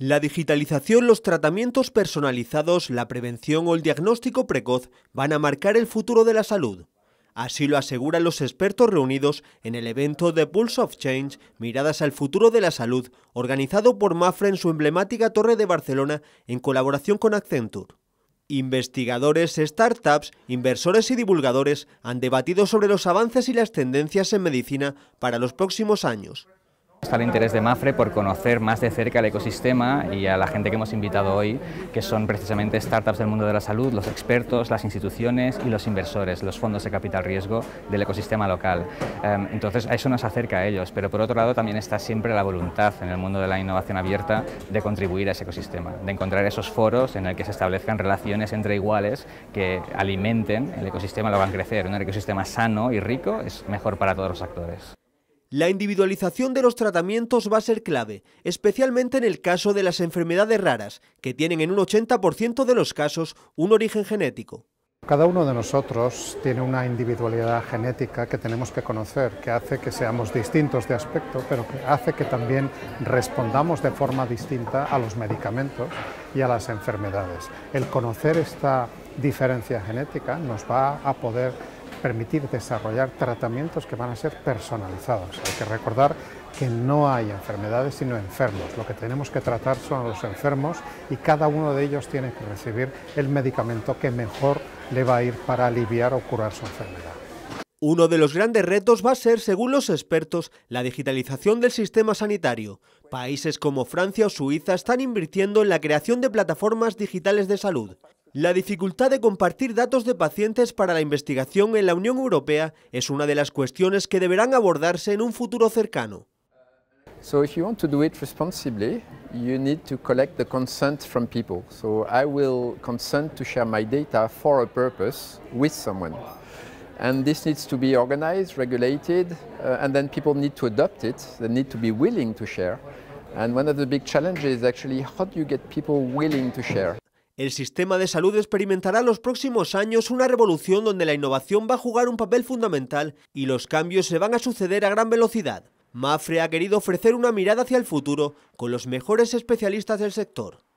La digitalización, los tratamientos personalizados, la prevención o el diagnóstico precoz van a marcar el futuro de la salud. Así lo aseguran los expertos reunidos en el evento The Pulse of Change, Miradas al Futuro de la Salud, organizado por Mafre en su emblemática torre de Barcelona en colaboración con Accenture. Investigadores, startups, inversores y divulgadores han debatido sobre los avances y las tendencias en medicina para los próximos años. Está el interés de MAFRE por conocer más de cerca el ecosistema y a la gente que hemos invitado hoy, que son precisamente startups del mundo de la salud, los expertos, las instituciones y los inversores, los fondos de capital riesgo del ecosistema local. Em, entonces, a eso nos acerca a ellos, pero por otro lado también está siempre la voluntad en el mundo de la innovación abierta de contribuir a ese ecosistema, de encontrar esos foros en el que se establezcan relaciones entre iguales que alimenten el ecosistema, lo hagan crecer. Un ecosistema sano y rico es mejor para todos los actores. La individualización de los tratamientos va a ser clave, especialmente en el caso de las enfermedades raras, que tienen en un 80% de los casos un origen genético. Cada uno de nosotros tiene una individualidad genética que tenemos que conocer, que hace que seamos distintos de aspecto, pero que hace que también respondamos de forma distinta a los medicamentos y a las enfermedades. El conocer esta diferencia genética nos va a poder permitir desarrollar tratamientos que van a ser personalizados. Hay que recordar que no hay enfermedades sino enfermos. Lo que tenemos que tratar son los enfermos y cada uno de ellos tiene que recibir el medicamento que mejor le va a ir para aliviar o curar su enfermedad. Uno de los grandes retos va a ser, según los expertos, la digitalización del sistema sanitario. Países como Francia o Suiza están invirtiendo en la creación de plataformas digitales de salud. La dificultad de compartir datos de pacientes para la investigación en la Unión Europea es una de las cuestiones que deberán abordarse en un futuro cercano. So if you want to do it responsibly, you need to collect the consent from people. So I will consent to share my data for a purpose with someone. And this needs to be organized, regulated, uh, and then people need to adopt it. They need to be willing to share. And one of the big challenges is actually how do you get people willing to share? El sistema de salud experimentará en los próximos años una revolución donde la innovación va a jugar un papel fundamental y los cambios se van a suceder a gran velocidad. Mafre ha querido ofrecer una mirada hacia el futuro con los mejores especialistas del sector.